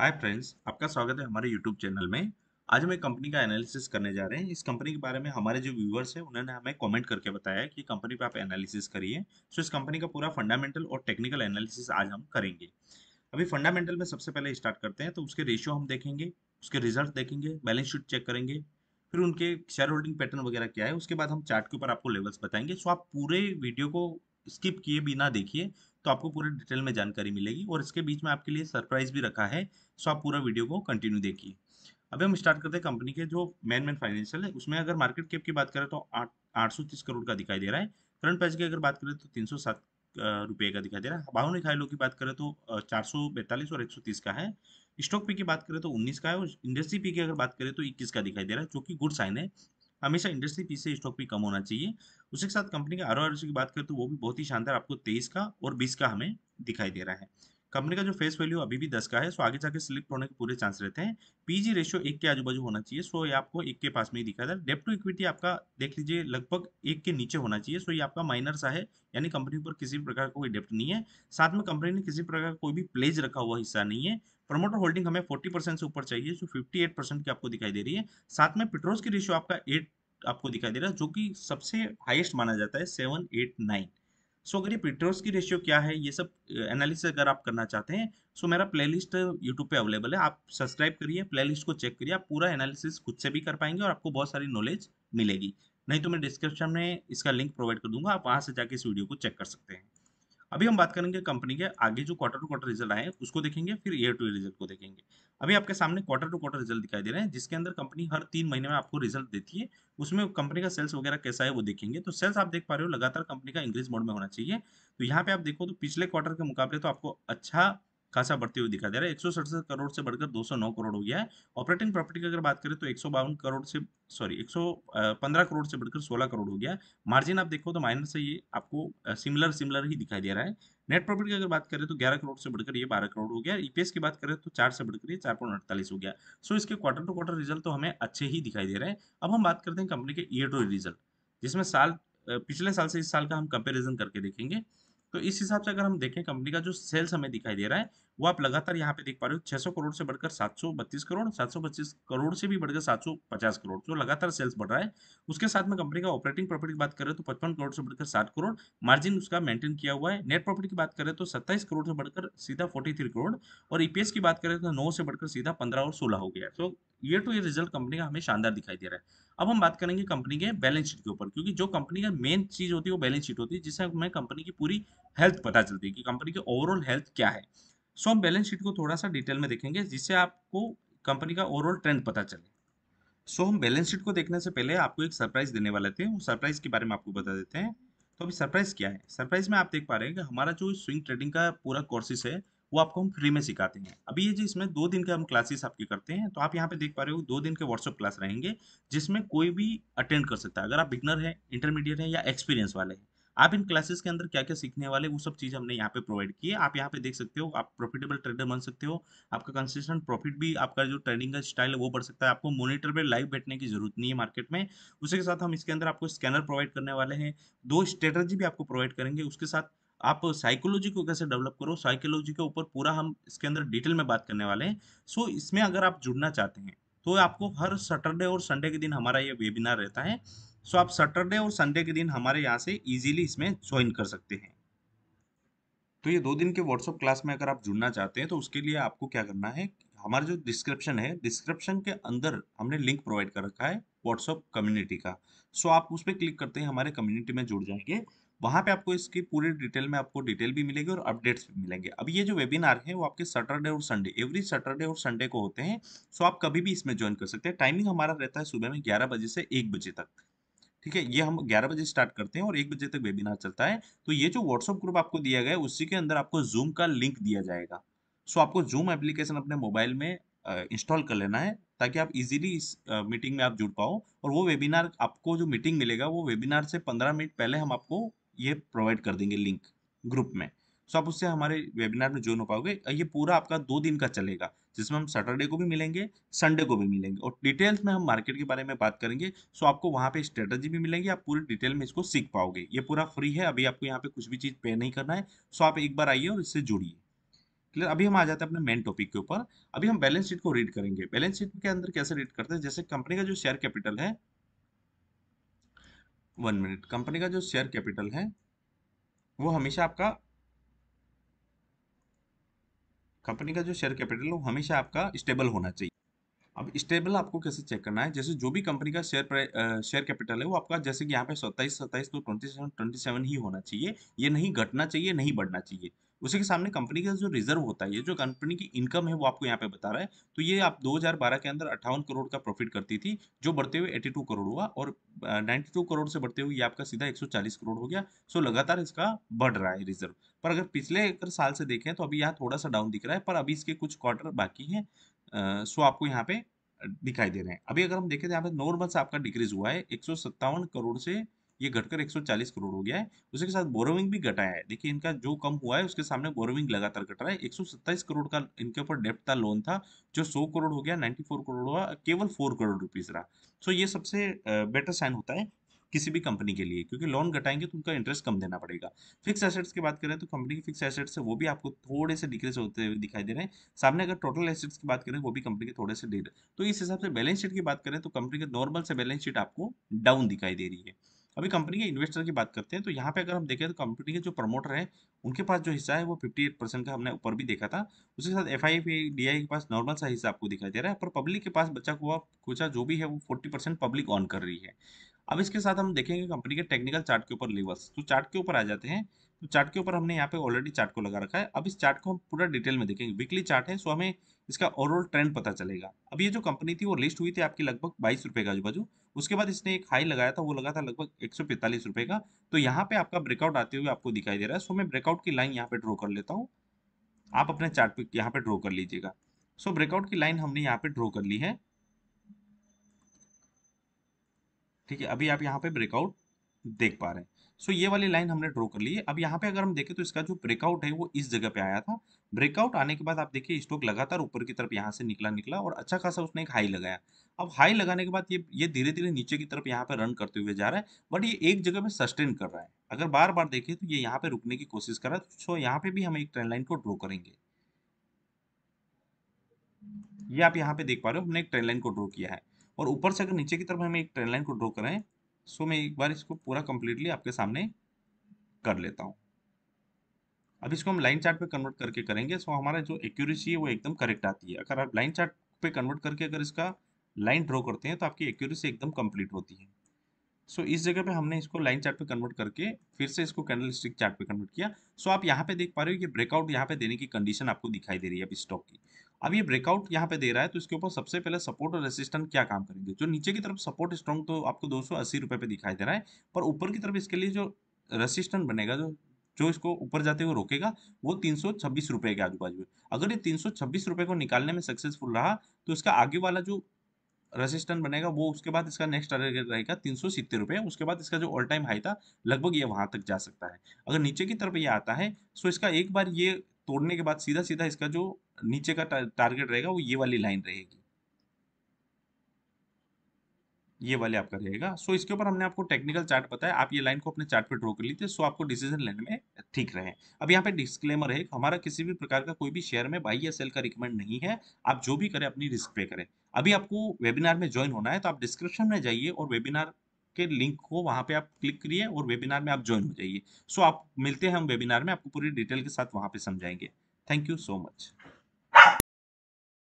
hi friends आपका स्वागत है हमारे यूट्यूब चैनल में आज हम एक कंपनी का एनालिसिस करने जा रहे हैं इस कंपनी के बारे में हमारे जो व्यूवर्स हैं उन्होंने हमें कमेंट करके बताया कि कंपनी पर आप एनालिसिस करिए सो इस कंपनी का पूरा फंडामेंटल और टेक्निकल एनालिसिस आज हम करेंगे अभी फंडामेंटल में सबसे पहले स्टार्ट करते हैं तो उसके रेशियो हम देखेंगे उसके रिजल्ट देखेंगे बैलेंस शीट चेक करेंगे फिर उनके शेयर होल्डिंग पैटर्न वगैरह क्या है उसके बाद हम चार्ट के ऊपर आपको लेवल्स बताएंगे सो आप पूरे वीडियो को स्किप किए बिना देखिए तो आपको पूरे डिटेल में जानकारी मिलेगी और इसके बीच में आपके लिए सरप्राइज भी रखा है सो आप पूरा वीडियो को कंटिन्यू देखिए अभी हम स्टार्ट करते हैं कंपनी के जो मेन मेन फाइनेंशियल है उसमें अगर मार्केट कैप की बात करें तो आठ आठ करोड़ का दिखाई दे रहा है करंट प्राइस की अगर बात करें तो तीन रुपये का दिखाई दे रहा है भाव ने खाई की बात करें तो चार और एक का है स्टॉक पी की बात करें तो 19 का है और इंडस्ट्री पी की अगर बात करें तो 21 का दिखाई दे रहा है जो कि गुड साइन है हमेशा इंडस्ट्री पी से स्टॉक भी कम होना चाहिए उसके साथ कंपनी के आर की बात करें तो वो भी बहुत ही शानदार आपको तेईस का और बीस का हमें दिखाई दे रहा है कंपनी का जो फेस वैल्यू अभी भी दस का है सो आगे जाके स्लिप होने के पूरे चांस रहते हैं पीजी रेशियो एक के आजू बाजू होना चाहिए सो ये आपको एक के पास में ही दिखा था डेप टू इक्विटी आपका देख लीजिए लगभग एक के नीचे होना चाहिए सो ये आपका माइनर सा है यानी कंपनी पर किसी प्रकार का कोई डेप्ट नहीं है साथ में कंपनी ने किसी प्रकार का कोई भी प्लेज रखा हुआ हिस्सा नहीं है प्रमोटर होल्डिंग हमें 40 परसेंट से ऊपर चाहिए जो 58 परसेंट की आपको दिखाई दे रही है साथ में पिट्रोज की रेशियो आपका 8 आपको दिखाई दे रहा है जो कि सबसे हाईएस्ट माना जाता है सेवन एट नाइन सो अगर ये पिट्रोज की रेशियो क्या है ये सब एनालिसिस अगर आप करना चाहते हैं सो मेरा प्लेलिस्ट यूट्यूब पे अवेलेबल है आप सब्सक्राइब करिए प्लेलिस्ट को चेक करिए आप पूरा एनालिसिस खुद से भी कर पाएंगे और आपको बहुत सारी नॉलेज मिलेगी नहीं तो मैं डिस्क्रिप्शन में इसका लिंक प्रोवाइड कर दूंगा आप वहाँ से जाके इस वीडियो को चेक कर सकते हैं अभी हम बात करेंगे कंपनी के आगे जो क्वार्टर टू क्वार्टर रिजल्ट आए उसको देखेंगे फिर ईयर टू ईयर रिजल्ट को देखेंगे अभी आपके सामने क्वार्टर टू क्वार्टर रिजल्ट दिखाई दे रहे हैं जिसके अंदर कंपनी हर तीन महीने में आपको रिजल्ट देती है उसमें कंपनी का सेल्स वगैरह कैसा है वो देखेंगे तो सेल्स आप देख पा रहे हो लगातार कंपनी का इंक्रीज मोड में होना चाहिए तो यहाँ पे आप देखो तो पिछले क्वार्टर के मुकाबले तो आपको अच्छा खासा बढ़ती हुई दिखा दे रहा है एक करोड़ से बढ़कर 209 करोड़ हो गया है ऑपरेटिंग प्रॉपर्टी की अगर बात करें तो एक करोड़ से सॉरी 115 करोड़ से बढ़कर 16 करोड़ हो गया मार्जिन आप देखो तो माइनस है ये आपको सिमिलर सिमिलर ही दिखाई दे रहा है नेट प्रॉफिट की अगर बात करें तो 11 करोड़ से बढ़कर ये 12 करोड़ हो गया ईपीएस e की बात करें तो चार से बढ़कर ये चार पॉइंट अड़तालीस हो गया सो इसके क्वार्टर टू क्वार्टर रिजल्ट तो हमें अच्छे ही दिखाई दे रहे हैं अब हम बात करते हैं कंपनी के ईयर टू रिजल्ट जिसमें साल पिछले साल से इस साल का हम कंपेरिजन करके देखेंगे तो इस हिसाब से अगर हम देखें कंपनी का जो सेल्स हमें दिखाई दे रहा है वो आप लगातार यहाँ पे देख पा रहे हो 600 करोड़ से बढ़कर 732 करोड़ 725 करोड़ से भी बढ़कर 750 करोड़ जो लगातार सेल्स बढ़ रहा है उसके साथ में कंपनी का ऑपरेटिंग प्रॉफिट की बात करें तो 55 करोड़ से बढ़कर 60 करोड़ मार्जिन उसका मेंटेन किया हुआ है नेट प्रॉफिट की बात करें तो सत्ताईस करोड़ से बढ़कर सीधा फोर्टी करोड़ और ईपीएस e की बात करें तो नौ से बढ़कर सीधा पंद्रह और सोलह हो गया तो year to year result company का हमें शानदार दिखाई दे रहा है अब हम बात करेंगे कंपनी के बैलेंस शीट के ऊपर क्योंकि जो कंपनी का मेन चीज होती है वो बैलेंस शीट होती है जिससे हमें कंपनी की पूरी हेल्थ पता चलती है कि कंपनी की ओवरऑल हेल्थ क्या है सो हम बैलेंस शीट को थोड़ा सा डिटेल में देखेंगे जिससे आपको कंपनी का ओवरऑल ट्रेंड पता चले सो हम बैलेंस शीट को देखने से पहले आपको एक सरप्राइज देने वाले थे वो सरप्राइज के बारे में आपको बता देते हैं तो अभी सरप्राइज क्या है सरप्राइज में आप देख पा रहे हैं कि हमारा जो स्विंग ट्रेडिंग का पूरा कोर्सेस है वो आपको हम फ्री में सिखाते हैं अभी ये जी इसमें दो दिन के हम क्लासेस आपकी करते हैं तो आप यहाँ पे देख पा रहे हो दो दिन के व्हाट्सअप क्लास रहेंगे जिसमें कोई भी अटेंड कर सकता है अगर आप बिगनर हैं इंटरमीडिएट हैं या एक्सपीरियंस वाले हैं आप इन क्लासेस के अंदर क्या क्या सीखने वाले वो सब चीज़ हमने यहाँ पे प्रोवाइड की है आप यहाँ पे देख सकते हो आप प्रॉफिटेबल ट्रेडर बन सकते हो आपका कंसिस्टेंट प्रॉफिट भी आपका जो ट्रेडिंग का स्टाइल है वो बढ़ सकता है आपको मॉनिटर पे लाइव बैठने की जरूरत नहीं है मार्केट में उसी के साथ हम इसके अंदर आपको स्कैनर प्रोवाइड करने वाले हैं दो स्ट्रेटर्जी भी आपको प्रोवाइड करेंगे उसके साथ आप साइकोलॉजी को कैसे डेवलप करो साइकोलॉजी के ऊपर पूरा हम इसके अंदर डिटेल में बात करने वाले हैं सो so, इसमें अगर आप जुड़ना चाहते हैं तो आपको हर सैटरडे और संडे के दिन हमारा ये वेबिनार रहता है सो so, आप सैटरडे और संडे के दिन हमारे यहाँ से इजीली इसमें ज्वाइन कर सकते हैं तो ये दो दिन के व्हाट्सअप क्लास में अगर आप जुड़ना चाहते हैं तो उसके लिए आपको क्या करना है हमारा जो डिस्क्रिप्शन है डिस्क्रिप्शन के अंदर हमने लिंक प्रोवाइड कर रखा है व्हाट्सअप कम्युनिटी का सो so, आप उस पर क्लिक करते हैं हमारे कम्युनिटी में जुड़ जाएंगे वहाँ पे आपको इसकी पूरी डिटेल में आपको डिटेल भी मिलेगी और अपडेट्स भी मिलेंगे अब ये जो वेबिनार है वो आपके सैटरडे और संडे एवरी सैटरडे और संडे को होते हैं सो आप कभी भी इसमें ज्वाइन कर सकते हैं टाइमिंग हमारा रहता है सुबह में ग्यारह बजे से एक बजे तक ठीक है ये हम 11 बजे स्टार्ट करते हैं और एक बजे तक वेबिनार चलता है तो ये जो व्हाट्सअप ग्रुप आपको दिया गया है उसी के अंदर आपको जूम का लिंक दिया जाएगा सो आपको जूम एप्लीकेशन अपने मोबाइल में इंस्टॉल कर लेना है ताकि आप इजीली इस मीटिंग में आप जुड़ पाओ और वो वेबिनार आपको जो मीटिंग मिलेगा वो वेबिनार से पंद्रह मिनट पहले हम आपको ये प्रोवाइड कर देंगे लिंक ग्रुप में सो तो आप उससे हमारे वेबिनार में ज्वाइन हो पाओगे ये पूरा आपका दो दिन का चलेगा जिसमें हम सैटरडे को भी मिलेंगे संडे को भी मिलेंगे और डिटेल्स में हम मार्केट के बारे में बात करेंगे सो आपको वहाँ पे स्ट्रेटजी भी मिलेंगी आप पूरी डिटेल में इसको सीख पाओगे ये पूरा फ्री है अभी आपको यहाँ पे कुछ भी चीज़ पे नहीं करना है सो आप एक बार आइए और इससे जुड़िए क्लियर अभी हम आ जाते हैं अपने मेन टॉपिक के ऊपर अभी हम बैलेंस शीट को रीड करेंगे बैलेंस शीट के अंदर कैसे रीड करते हैं जैसे कंपनी का जो शेयर कैपिटल है वन मिनट कंपनी का जो शेयर कैपिटल है वो हमेशा आपका कंपनी का जो शेयर कैपिटल है वो हमेशा आपका स्टेबल होना चाहिए अब स्टेबल आपको कैसे चेक करना है जैसे जो भी कंपनी का शेयर शेयर कैपिटल है वो आपका जैसे कि यहाँ पे सत्ताईस सत्ताईस तो ट्वेंटी सेवन ट्वेंटी सेवन ही होना चाहिए ये नहीं घटना चाहिए नहीं बढ़ना चाहिए उसी के सामने कंपनी का जो रिजर्व होता है ये जो कंपनी की इनकम है वो आपको यहाँ पे बता रहा है तो ये आप 2012 के अंदर अट्ठावन करोड़ का प्रॉफिट करती थी जो बढ़ते हुए 82 करोड़ हुआ और 92 करोड़ से बढ़ते हुए ये आपका सीधा 140 करोड़ हो गया सो लगातार इसका बढ़ रहा है रिजर्व पर अगर पिछले अगर साल से देखें तो अभी यहाँ थोड़ा सा डाउन दिख रहा है पर अभी इसके कुछ क्वार्टर बाकी हैं सो आपको यहाँ पे दिखाई दे रहे हैं अभी अगर हम देखें तो यहाँ पे नॉर्मल से आपका डिक्रीज हुआ है एक करोड़ से ये घटकर 140 करोड़ हो गया है उसके साथ बोरोविंग भी घटाया है देखिए इनका जो कम हुआ है उसके सामने बोरोविंग लगातार घट रहा है 127 करोड़ का इनके ऊपर डेप्ट था लोन था जो 100 करोड़ हो गया 94 करोड़ हुआ केवल 4 करोड़ रुपीज रहा सो ये सबसे बेटर साइन होता है किसी भी कंपनी के लिए क्योंकि लोन घटाएंगे तो उनका इंटरेस्ट कम देना पड़ेगा फिक्स एसेट्स की बात करें तो कंपनी के फिक्स एसेट्स है वो भी आपको थोड़े से डिक्रीज होते हुए दिखाई दे रहे हैं सामने अगर टोटल एसेट्स की बात करें वो भी कंपनी के थोड़े से डिक्रीज तो इस हिसाब से बैलेंस शीट की बात करें तो कंपनी के नॉर्मल से बैलेंस शीट आपको डाउन दिखाई दे रही है अभी कंपनी के इन्वेस्टर की बात करते हैं तो यहाँ पे अगर हम देखें तो कंपनी के जो प्रमोटर हैं उनके पास जो हिस्सा है वो 58 परसेंट का हमने ऊपर भी देखा था उसके साथ एफ आई के पास नॉर्मल सा हिस्सा आपको दिखाई दे रहा है पर पब्लिक के पास बचा हुआ कुचा जो भी है वो फोर्टी पब्लिक ऑन कर रही है अब इसके साथ हम देखेंगे कंपनी के टेक्निकल चार्ट के ऊपर लेवल्स तो चार्ट के ऊपर आ जाते हैं तो चार्ट के ऊपर हमने यहाँ पे ऑलरेडी चार्ट को लगा रखा है अब इस चार्ट को हम पूरा डिटेल में देखेंगे वीकली चार्ट है सो हमें इसका ओवरऑल ट्रेंड पता चलेगा अब ये जो कंपनी थी वो लिस्ट हुई थी आपकी लगभग बाईस रुपए का आजू उसके बाद इसने एक हाई लगाया था वो लगा था लगभग एक सौ रुपये का तो यहाँ पे आपका ब्रेकआउट आते हुए आपको दिखाई दे रहा है सो मैं ब्रेकआउट की लाइन यहाँ पे ड्रॉ कर लेता हूँ आप अपने चार्ट पे यहाँ पे ड्रॉ कर लीजिएगा सो ब्रेकआउट की लाइन हमने यहाँ पे ड्रॉ कर ली है ठीक है अभी आप यहाँ पे ब्रेकआउट देख पा रहे हैं सो ये वाली लाइन हमने ड्रॉ कर ली है अब यहाँ पे अगर हम देखें तो इसका जो ब्रेकआउट है वो इस जगह पे आया था ब्रेकआउट आने के बाद आप देखिए स्टॉक लगातार ऊपर की तरफ यहाँ से निकला निकला और अच्छा खासा उसने एक हाई लगाया अब हाई लगाने के बाद ये ये धीरे धीरे नीचे की तरफ यहाँ पे रन करते हुए जा रहा है बट ये एक जगह पे सस्टेन कर रहा है अगर बार बार देखिए तो ये यहाँ पे रुकने की कोशिश कर रहा है सो यहाँ पे भी हम एक ट्रेंड लाइन को ड्रॉ करेंगे ये आप यहाँ पे देख पा रहे हो हमने एक ट्रेंड लाइन को ड्रॉ किया है और ऊपर से अगर नीचे की तरफ हम एक ट्रेंड लाइन को ड्रॉ करें सो मैं एक बार इसको पूरा कंप्लीटली आपके सामने कर लेता हूँ अब इसको हम लाइन चार्ट पे कन्वर्ट करके करेंगे सो हमारा जो एक्यूरेसी है वो एकदम करेक्ट आती है अगर आप लाइन चार्ट पे कन्वर्ट करके अगर इसका लाइन ड्रॉ करते हैं तो आपकी एक्यूरेसी एकदम कंप्लीट होती है सो इस जगह पे हमने इसको लाइन चार्ट पे कन्वर्ट करके फिर से इसको कैंडल स्टिक चार्ट पे कन्वर्ट किया सो आप यहाँ पे देख पा रहे हो कि ब्रेकआउट यहाँ पे देने की कंडीशन आपको दिखाई दे रही है अब स्टॉक की अब ये ब्रेकआउट यहाँ पे दे रहा है तो इसके ऊपर सबसे पहले सपोर्ट और रेसिस्टेंट क्या काम करेंगे जो नीचे की तरफ सपोर्ट स्ट्रॉन्ग तो आपको दो सौ अस्सी रुपये पे दिखाई दे रहा है पर ऊपर की तरफ इसके लिए जो रेसिस्टेंट बनेगा जो जो इसको ऊपर जाते हुए रोकेगा वो तीन सौ छब्बीस के आजू बाजू अगर ये तीन सौ छब्बीस को निकालने में सक्सेसफुल रहा तो इसका आगे वाला जो रेसिस्टेंट बनेगा वो उसके बाद इसका नेक्स्ट टारगेट रहेगा तीन सौ सितर रुपये उसके बाद इसका जो ऑल टाइम हाई था लगभग ये वहाँ तक जा सकता है अगर नीचे की तरफ ये आता है सो तो इसका एक बार ये तोड़ने के बाद सीधा सीधा इसका जो नीचे का टारगेट रहेगा वो ये वाली लाइन रहेगी ये वाले आपका रहेगा सो इसके ऊपर हमने आपको टेक्निकल चार्ट बताया आप ये लाइन को अपने चार्ट पे ड्रॉ कर लीजिए सो आपको डिसीजन लेने में ठीक रहे अब यहाँ पे डिस्क्लेमर है हमारा किसी भी प्रकार का कोई भी शेयर में बाई या सेल का रिकमेंड नहीं है आप जो भी करें अपनी रिस्क पे करें अभी आपको वेबिनार में ज्वाइन होना है तो आप डिस्क्रिप्शन में जाइए और वेबिनार के लिंक को वहां पे आप क्लिक करिए और वेबिनार में आप ज्वाइन हो जाइए सो so आप मिलते हैं हम वेबिनार में आपको पूरी डिटेल के साथ वहां पे समझाएंगे थैंक यू सो मच